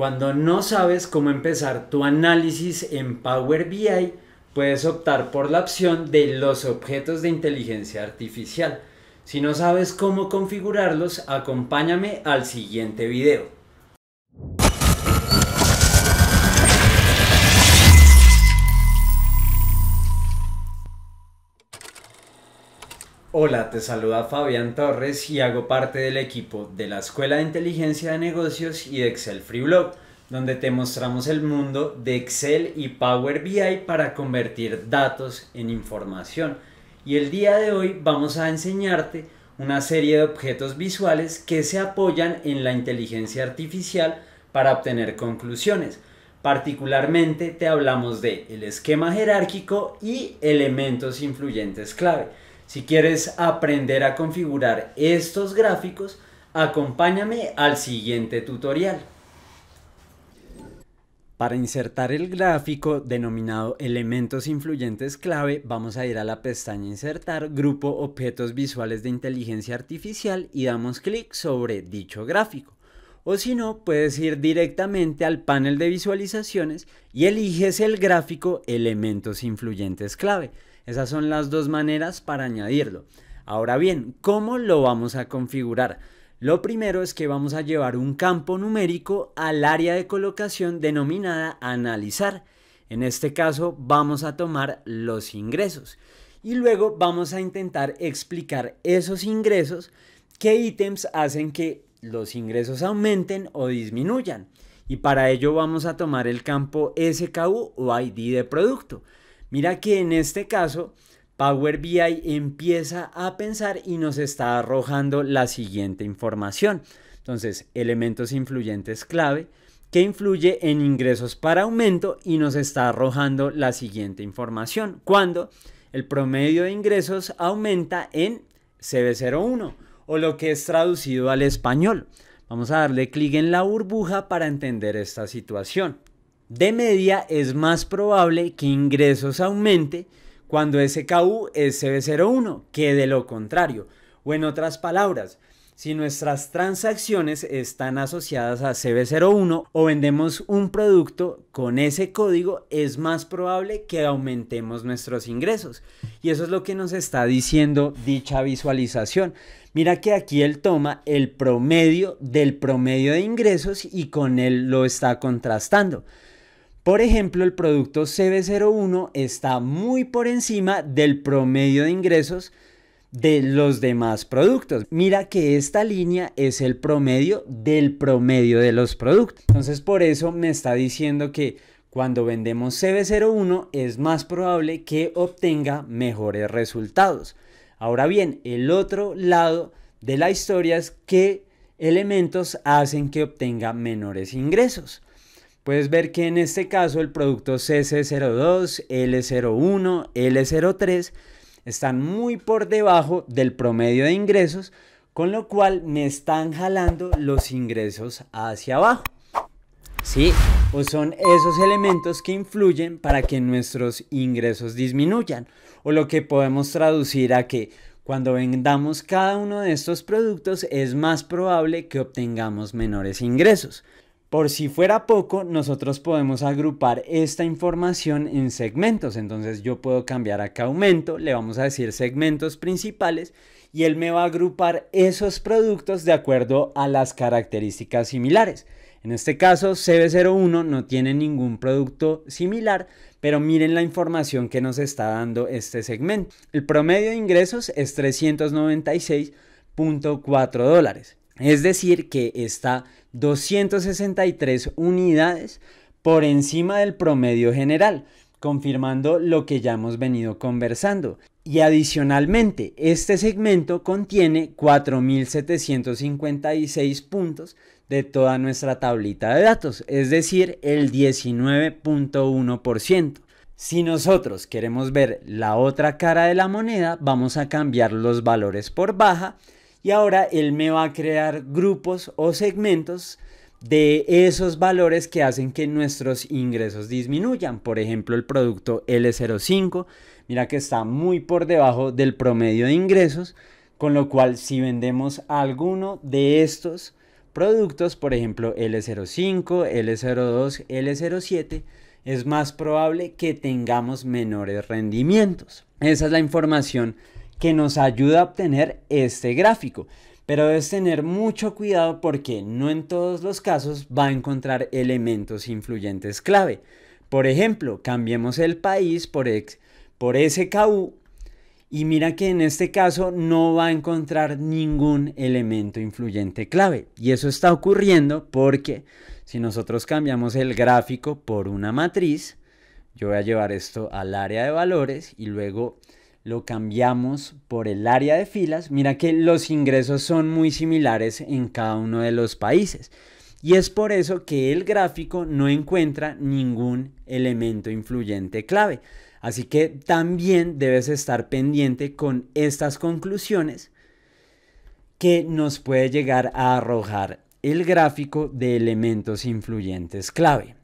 Cuando no sabes cómo empezar tu análisis en Power BI, puedes optar por la opción de los objetos de inteligencia artificial. Si no sabes cómo configurarlos, acompáñame al siguiente video. Hola, te saluda Fabián Torres y hago parte del equipo de la Escuela de Inteligencia de Negocios y de Excel Free Blog, donde te mostramos el mundo de Excel y Power BI para convertir datos en información. Y el día de hoy vamos a enseñarte una serie de objetos visuales que se apoyan en la inteligencia artificial para obtener conclusiones. Particularmente te hablamos de el esquema jerárquico y elementos influyentes clave. Si quieres aprender a configurar estos gráficos, acompáñame al siguiente tutorial. Para insertar el gráfico denominado elementos influyentes clave, vamos a ir a la pestaña insertar, grupo objetos visuales de inteligencia artificial y damos clic sobre dicho gráfico o si no, puedes ir directamente al panel de visualizaciones y eliges el gráfico elementos influyentes clave. Esas son las dos maneras para añadirlo. Ahora bien, ¿cómo lo vamos a configurar? Lo primero es que vamos a llevar un campo numérico al área de colocación denominada analizar. En este caso vamos a tomar los ingresos y luego vamos a intentar explicar esos ingresos, qué ítems hacen que los ingresos aumenten o disminuyan. Y para ello vamos a tomar el campo SKU o ID de producto. Mira que en este caso Power BI empieza a pensar y nos está arrojando la siguiente información. Entonces, elementos influyentes clave que influye en ingresos para aumento y nos está arrojando la siguiente información. Cuando el promedio de ingresos aumenta en CB01 o lo que es traducido al español. Vamos a darle clic en la burbuja para entender esta situación. De media es más probable que ingresos aumente cuando SKU es CB01 que de lo contrario. O en otras palabras, si nuestras transacciones están asociadas a CB01 o vendemos un producto con ese código, es más probable que aumentemos nuestros ingresos. Y eso es lo que nos está diciendo dicha visualización. Mira que aquí él toma el promedio del promedio de ingresos y con él lo está contrastando. Por ejemplo, el producto CB01 está muy por encima del promedio de ingresos de los demás productos. Mira que esta línea es el promedio del promedio de los productos. Entonces por eso me está diciendo que cuando vendemos CB01 es más probable que obtenga mejores resultados. Ahora bien, el otro lado de la historia es qué elementos hacen que obtenga menores ingresos. Puedes ver que en este caso el producto CC02, L01, L03 están muy por debajo del promedio de ingresos, con lo cual me están jalando los ingresos hacia abajo. ¿Sí? O pues son esos elementos que influyen para que nuestros ingresos disminuyan. O lo que podemos traducir a que cuando vendamos cada uno de estos productos es más probable que obtengamos menores ingresos. Por si fuera poco, nosotros podemos agrupar esta información en segmentos. Entonces yo puedo cambiar acá aumento, le vamos a decir segmentos principales y él me va a agrupar esos productos de acuerdo a las características similares. En este caso, CB01 no tiene ningún producto similar, pero miren la información que nos está dando este segmento. El promedio de ingresos es 396.4 dólares. Es decir, que está 263 unidades por encima del promedio general, confirmando lo que ya hemos venido conversando. Y adicionalmente, este segmento contiene 4.756 puntos de toda nuestra tablita de datos, es decir, el 19.1%. Si nosotros queremos ver la otra cara de la moneda, vamos a cambiar los valores por baja y ahora él me va a crear grupos o segmentos de esos valores que hacen que nuestros ingresos disminuyan. Por ejemplo, el producto L05, mira que está muy por debajo del promedio de ingresos, con lo cual si vendemos alguno de estos productos, por ejemplo L05, L02, L07, es más probable que tengamos menores rendimientos. Esa es la información que nos ayuda a obtener este gráfico. Pero debes tener mucho cuidado porque no en todos los casos va a encontrar elementos influyentes clave. Por ejemplo, cambiemos el país por, ex, por SKU y mira que en este caso no va a encontrar ningún elemento influyente clave. Y eso está ocurriendo porque si nosotros cambiamos el gráfico por una matriz, yo voy a llevar esto al área de valores y luego lo cambiamos por el área de filas, mira que los ingresos son muy similares en cada uno de los países. Y es por eso que el gráfico no encuentra ningún elemento influyente clave. Así que también debes estar pendiente con estas conclusiones que nos puede llegar a arrojar el gráfico de elementos influyentes clave.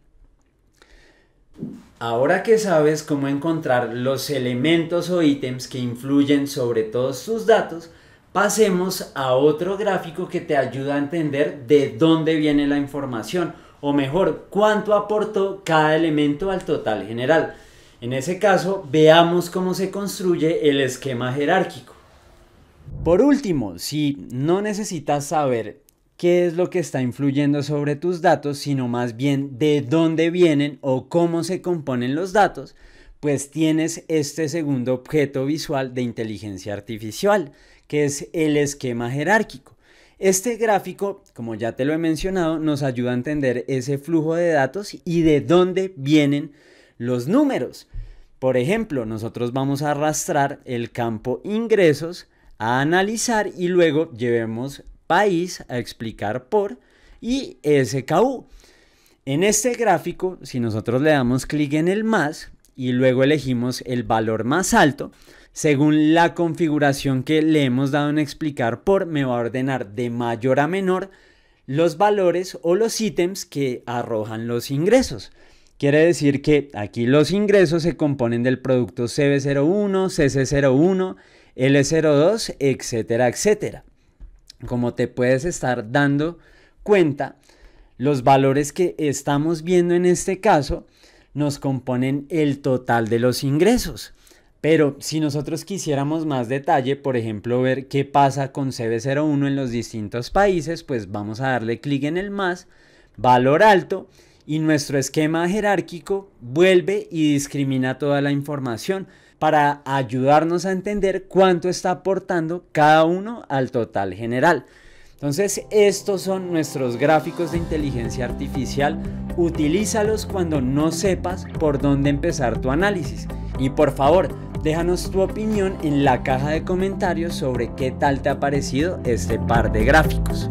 Ahora que sabes cómo encontrar los elementos o ítems que influyen sobre todos tus datos, pasemos a otro gráfico que te ayuda a entender de dónde viene la información, o mejor, cuánto aportó cada elemento al total general. En ese caso, veamos cómo se construye el esquema jerárquico. Por último, si no necesitas saber qué es lo que está influyendo sobre tus datos, sino más bien de dónde vienen o cómo se componen los datos, pues tienes este segundo objeto visual de inteligencia artificial, que es el esquema jerárquico. Este gráfico, como ya te lo he mencionado, nos ayuda a entender ese flujo de datos y de dónde vienen los números. Por ejemplo, nosotros vamos a arrastrar el campo ingresos a analizar y luego llevemos país a explicar por y SKU. En este gráfico, si nosotros le damos clic en el más y luego elegimos el valor más alto, según la configuración que le hemos dado en explicar por, me va a ordenar de mayor a menor los valores o los ítems que arrojan los ingresos. Quiere decir que aquí los ingresos se componen del producto CB01, CC01, L02, etcétera, etcétera como te puedes estar dando cuenta, los valores que estamos viendo en este caso nos componen el total de los ingresos. Pero si nosotros quisiéramos más detalle, por ejemplo, ver qué pasa con CB01 en los distintos países, pues vamos a darle clic en el más, valor alto y nuestro esquema jerárquico vuelve y discrimina toda la información para ayudarnos a entender cuánto está aportando cada uno al total general. Entonces, estos son nuestros gráficos de inteligencia artificial. Utilízalos cuando no sepas por dónde empezar tu análisis. Y por favor, déjanos tu opinión en la caja de comentarios sobre qué tal te ha parecido este par de gráficos.